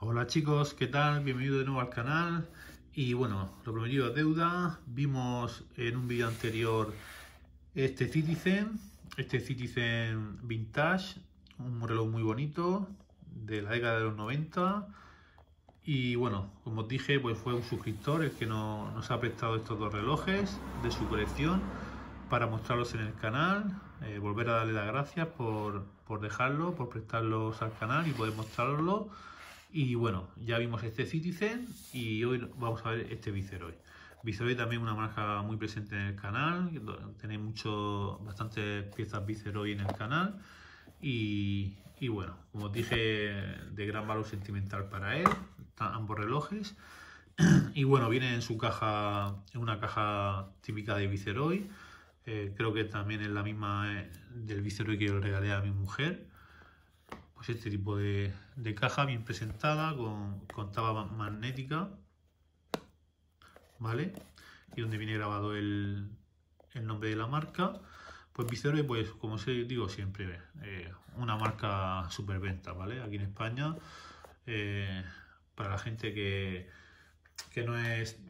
Hola chicos, ¿qué tal? Bienvenidos de nuevo al canal y bueno, lo prometido es deuda. Vimos en un vídeo anterior este Citizen, este Citizen Vintage, un reloj muy bonito de la década de los 90 y bueno, como os dije, pues fue un suscriptor el que nos, ha prestado estos dos relojes de su colección para mostrarlos en el canal, eh, volver a darle las gracias por, por dejarlo, por prestarlos al canal y poder mostrarlos. Y bueno, ya vimos este Citizen y hoy vamos a ver este Viceroy. Viceroy también una marca muy presente en el canal, tenéis mucho, bastantes piezas Viceroy en el canal y, bueno, como os dije, de gran valor sentimental para él, ambos relojes. Y bueno, viene en su caja, en una caja típica de Viceroy, eh, creo que también es la misma eh, del Viceroy que yo regalé a mi mujer pues este tipo de, caja bien presentada, con, con tapa magnética, ¿vale? Y donde viene grabado el, nombre de la marca. Pues Viceroy, pues como os digo siempre, eh, una marca venta ¿vale? Aquí en España, eh, para la gente que, no, es,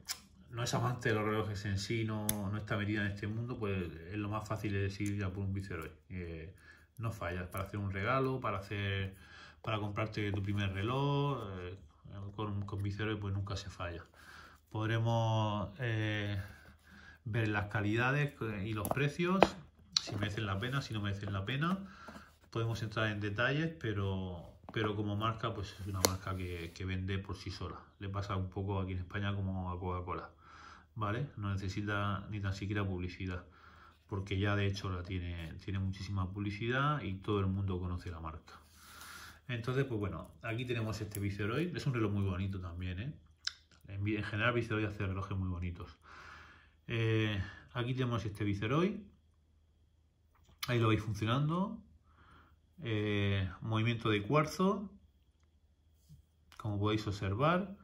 no es amante de los relojes en sí, no, no está metida en este mundo, pues es lo más fácil de decir ya por un Viceroy. Eh, no fallas, para hacer un regalo, para hacer para comprarte tu primer reloj, eh, con, con y pues nunca se falla. Podremos eh, ver las calidades eh, y los precios, si merecen la pena, si no merecen la pena. Podemos entrar en detalles, pero, pero como marca, pues es una marca que, que vende por sí sola. Le pasa un poco aquí en España como a Coca-Cola, ¿vale? No necesita ni tan siquiera publicidad porque ya de hecho la tiene, tiene muchísima publicidad y todo el mundo conoce la marca. Entonces, pues bueno, aquí tenemos este Viceroy, es un reloj muy bonito también, ¿eh? En, general Viceroy hace relojes muy bonitos. Eh, aquí tenemos este Viceroy, ahí lo veis funcionando, eh, movimiento de cuarzo, como podéis observar,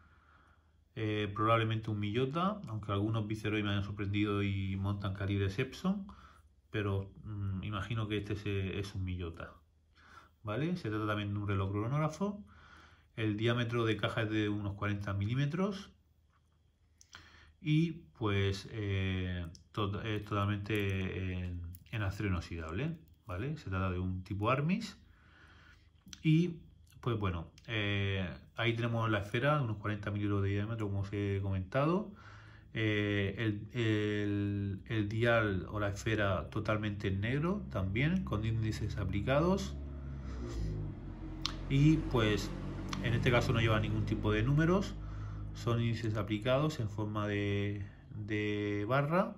eh, probablemente un millota, aunque algunos Viceroy me han sorprendido y montan de Epson, pero mm, imagino que este es un millota, ¿Vale? Se trata también de un reloj cronógrafo. El diámetro de caja es de unos 40 milímetros. Y pues eh, es totalmente en, acero inoxidable. ¿Vale? Se trata de un tipo Armis. Y pues bueno, eh, ahí tenemos la esfera de unos 40 milímetros de diámetro, como os he comentado. Eh, el, dial o la esfera totalmente en negro también, con índices aplicados. Y pues en este caso no lleva ningún tipo de números, son índices aplicados en forma de, barra.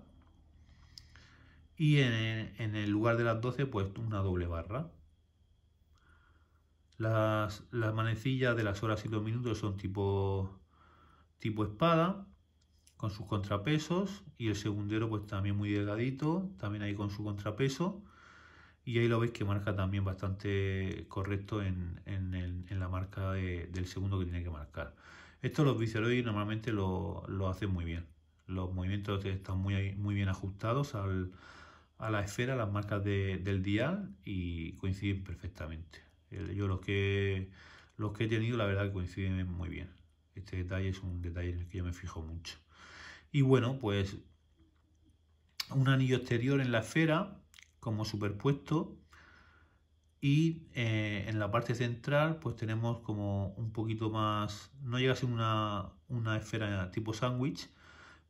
Y en, en el lugar de las 12, pues una doble barra. Las, manecillas de las horas y los minutos son tipo, tipo espada, con sus contrapesos, y el segundero pues también muy delgadito, también ahí con su contrapeso, y ahí lo veis que marca también bastante correcto en, la marca del segundo que tiene que marcar. Esto los viceroy normalmente lo, hacen muy bien. Los movimientos están muy, muy bien ajustados a la esfera, a las marcas del dial y coinciden perfectamente. Eh, yo los que, los que he tenido, la verdad que coinciden muy bien. Este detalle es un detalle en el que yo me fijo mucho. Y bueno, pues un anillo exterior en la esfera, como superpuesto, y eh, en la parte central pues tenemos como un poquito más, no llega a ser una, una esfera tipo sándwich,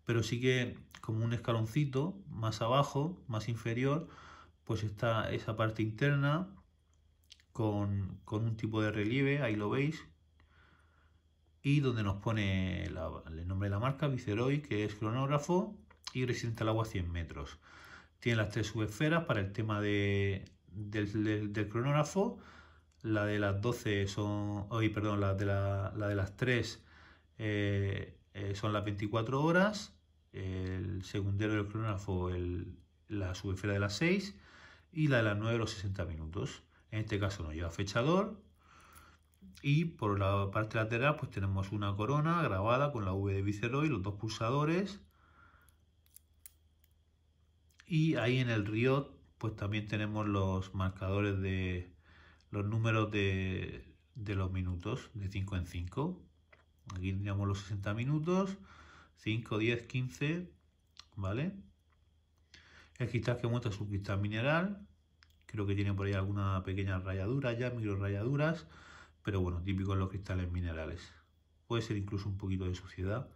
pero sí que como un escaloncito más abajo, más inferior, pues está esa parte interna con, un tipo de relieve, ahí lo veis, y donde nos pone el nombre de la marca, Viceroy, que es cronógrafo y resistente al agua 100 metros. Tiene las tres subesferas para el tema de, del, cronógrafo. La de las 12 son, hoy perdón, de, la, de las 3 eh, eh, son las 24 horas. El secundario del cronógrafo, el, la subesfera de las 6 y la de las 9 los 60 minutos. En este caso nos lleva fechador. Y por la parte lateral pues tenemos una corona grabada con la V de Viceroy, los dos pulsadores. Y ahí en el riot pues también tenemos los marcadores de los números de, los minutos de 5 en 5. Aquí tenemos los 60 minutos, 5, 10, 15, ¿vale? El cristal que muestra su cristal mineral, creo que tiene por ahí alguna pequeña rayadura, ya micro rayaduras, pero bueno, típico en los cristales minerales. Puede ser incluso un poquito de suciedad,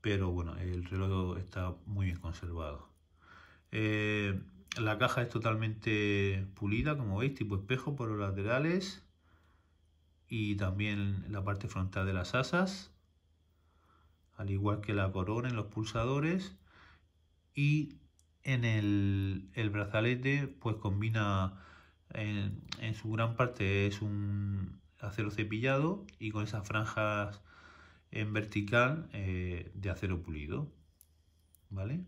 pero bueno, el reloj está muy bien conservado. Eh, la caja es totalmente pulida, como veis, tipo espejo por los laterales y también la parte frontal de las asas, al igual que la corona en los pulsadores y en el, brazalete pues combina en, su gran parte es un acero cepillado y con esas franjas en vertical eh, de acero pulido vale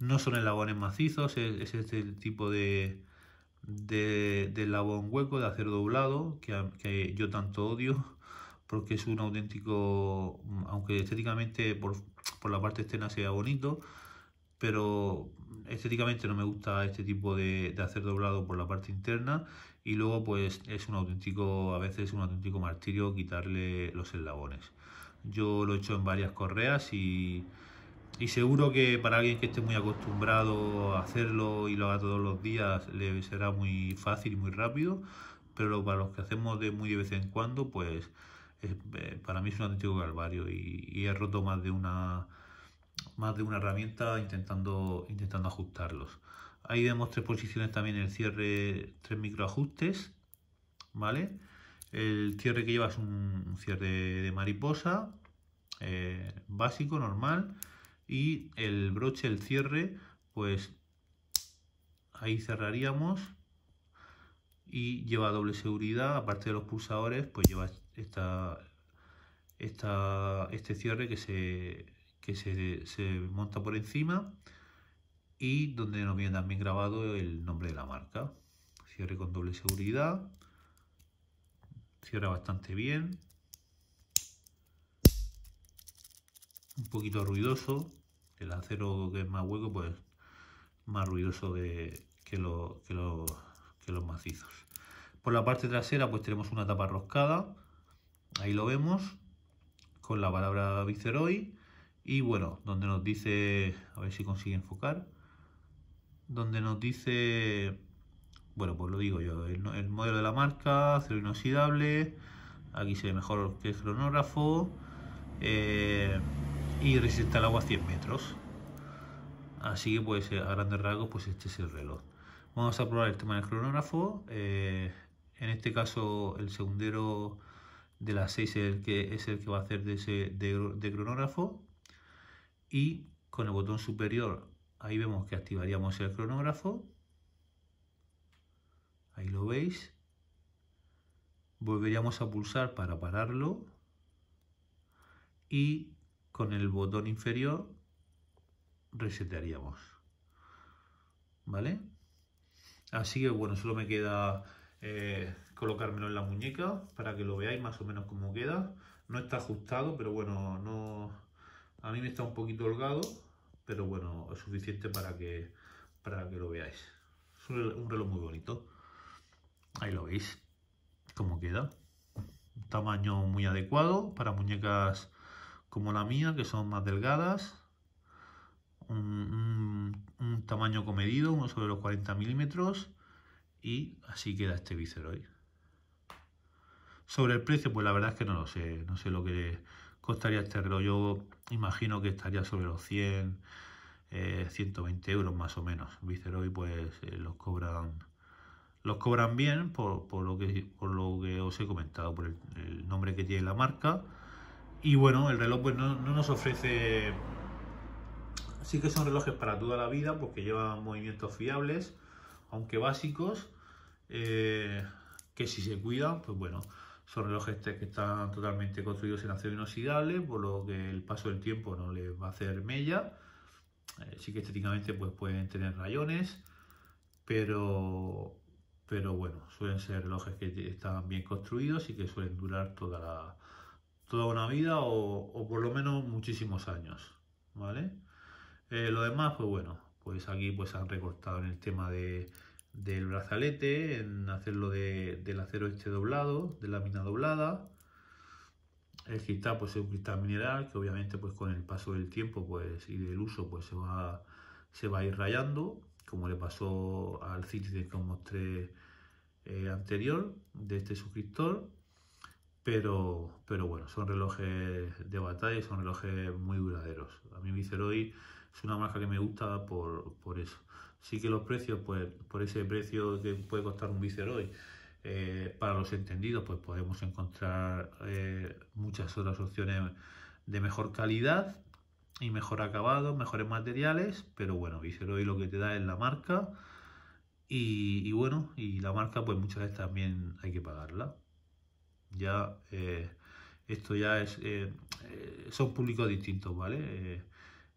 no son elabones macizos es, es este tipo de, de, de, hueco de acero doblado que, yo tanto odio porque es un auténtico aunque estéticamente por, por la parte externa sea bonito pero estéticamente no me gusta este tipo de, hacer doblado por la parte interna y luego pues es un auténtico, a veces un auténtico martirio quitarle los eslabones. Yo lo he hecho en varias correas y, y seguro que para alguien que esté muy acostumbrado a hacerlo y lo haga todos los días le será muy fácil y muy rápido, pero para los que hacemos de muy de vez en cuando pues eh, para mí es un auténtico calvario y he roto más de una más de una herramienta intentando, intentando ajustarlos. Ahí vemos tres posiciones también el cierre, tres microajustes, ¿vale? El cierre que lleva es un cierre de mariposa, eh, básico, normal, y el broche, el cierre, pues ahí cerraríamos y lleva doble seguridad, aparte de los pulsadores, pues lleva esta, esta, este cierre que se, que se, monta por encima y donde nos viene también grabado el nombre de la marca. Cierre con doble seguridad, cierra bastante bien, un poquito ruidoso, el acero que es más hueco pues más ruidoso que, los macizos. Por la parte trasera pues tenemos una tapa roscada, ahí lo vemos, con la palabra Viceroy y bueno, donde nos dice, a ver si consigue enfocar, donde nos dice, bueno, pues lo digo yo, el, modelo de la marca, acero inoxidable, aquí se ve mejor que el cronógrafo, eh, y resiste al agua a 100 metros. Así que pues a grandes rasgos pues este es el reloj. Vamos a probar el tema del cronógrafo. Eh, en este caso el segundero de las 6 es el que, es el que va a hacer de, ese, de cronógrafo y con el botón superior ahí vemos que activaríamos el cronógrafo. Ahí lo veis. Volveríamos a pulsar para pararlo y con el botón inferior resetearíamos. ¿Vale? Así que bueno, solo me queda eh, colocármelo en la muñeca para que lo veáis más o menos cómo queda. No está ajustado, pero bueno, no, a mí me está un poquito holgado, pero bueno, es suficiente para que, para que lo veáis. Es un reloj muy bonito. Ahí lo veis, cómo queda. Un tamaño muy adecuado para muñecas como la mía, que son más delgadas. Un, tamaño comedido, uno sobre los 40 milímetros. Y así queda este Viceroy. Sobre el precio, pues la verdad es que no lo sé. No sé lo que costaría este reloj? Yo imagino que estaría sobre los 100, 120 eh, euros más o menos. Viceroy pues eh, los cobran los cobran bien por, lo que, por lo que os he comentado, por el, nombre que tiene la marca. Y bueno, el reloj pues no, nos ofrece... Sí que son relojes para toda la vida porque llevan movimientos fiables, aunque básicos, eh, que si se cuidan, pues bueno, son relojes este que están totalmente construidos en acero inoxidable, por lo que el paso del tiempo no les va a hacer mella. Eh, sí que estéticamente pues, pueden tener rayones, pero, pero bueno, suelen ser relojes que están bien construidos y que suelen durar toda, toda una vida o, por lo menos muchísimos años. ¿vale? Eh, lo demás, pues bueno, pues aquí pues han recortado en el tema de del brazalete, en hacerlo del acero este doblado, de lámina doblada. El cristal pues es un cristal mineral que obviamente pues con el paso del tiempo pues y del uso pues se va, se va a ir rayando, como le pasó al Citri que os mostré eh, anterior de este suscriptor. Pero, pero bueno, son relojes de batalla son relojes muy duraderos. A mí Viceroy es una marca que me gusta por, por eso sí que los precios, pues por ese precio que puede costar un Viceroy, eh, para los entendidos, pues podemos encontrar eh, muchas otras opciones de mejor calidad y mejor acabado, mejores materiales, pero bueno, Viceroy lo que te da es la marca y, bueno, y la marca pues muchas veces también hay que pagarla. Ya eh, esto ya es, son públicos distintos, ¿vale?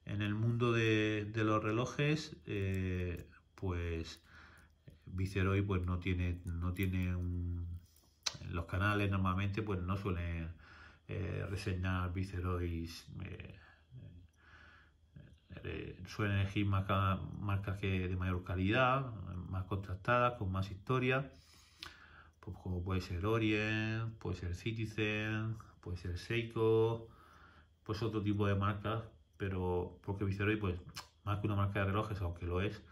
en el mundo de, los relojes, eh, pues Viceroy pues no tiene, no tiene Los canales normalmente pues no suelen eh, reseñar Viceroy, eh, suelen elegir marcas que de mayor calidad, más contrastadas, con más historia, pues, como puede ser Orient, puede ser Citizen, puede ser Seiko, pues otro tipo de marcas pero porque Viceroy, pues, más que una marca de relojes, aunque lo es,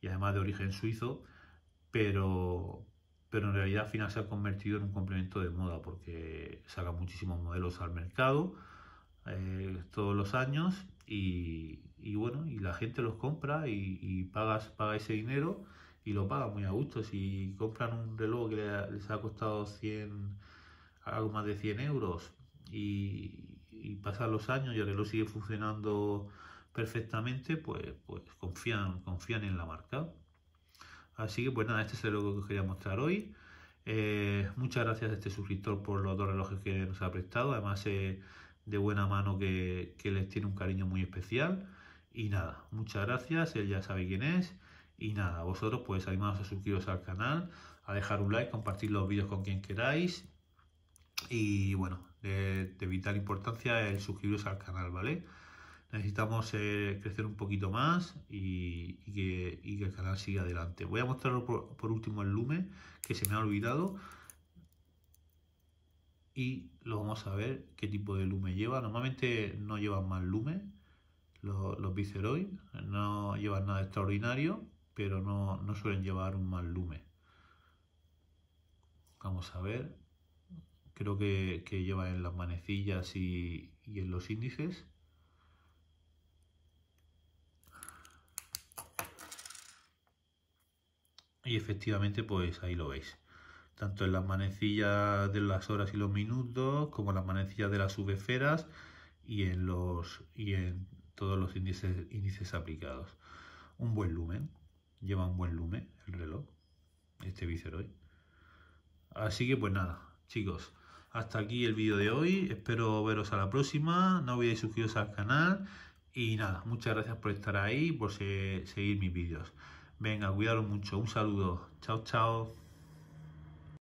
y además de origen suizo, pero, pero en realidad al final se ha convertido en un complemento de moda porque saca muchísimos modelos al mercado eh, todos los años y, bueno, y la gente los compra y, pagas, paga ese dinero y lo paga muy a gusto. Si compran un reloj que les ha costado 100, algo más de 100 euros y, pasan los años y el lo sigue funcionando perfectamente, pues, pues confían, confían en la marca. Así que pues nada, este es el que os quería mostrar hoy. Eh, muchas gracias a este suscriptor por los dos relojes que nos ha prestado. Además eh, de buena mano que, que, les tiene un cariño muy especial. Y nada, muchas gracias, él ya sabe quién es. Y nada, vosotros pues animados a suscribiros al canal, a dejar un like, compartir los vídeos con quien queráis. Y bueno, de, vital importancia el suscribiros al canal, ¿vale? Necesitamos eh, crecer un poquito más y, que, el canal siga adelante. Voy a mostrar por, último el Lume, que se me ha olvidado y lo vamos a ver qué tipo de lume lleva. Normalmente no llevan más lume los, los no llevan nada extraordinario, pero no, no, suelen llevar un mal lume. Vamos a ver creo que, lleva en las manecillas y, en los índices. y efectivamente pues ahí lo veis tanto en las manecillas de las horas y los minutos como en las manecillas de las subesferas y en los y en todos los índices índices aplicados un buen lumen lleva un buen lumen el reloj este viceroy ¿eh? así que pues nada chicos hasta aquí el vídeo de hoy, espero veros a la próxima, no olvidéis suscribiros al canal y nada, muchas gracias por estar ahí y por seguir mis vídeos. Venga, cuidaros mucho, un saludo, chao chao.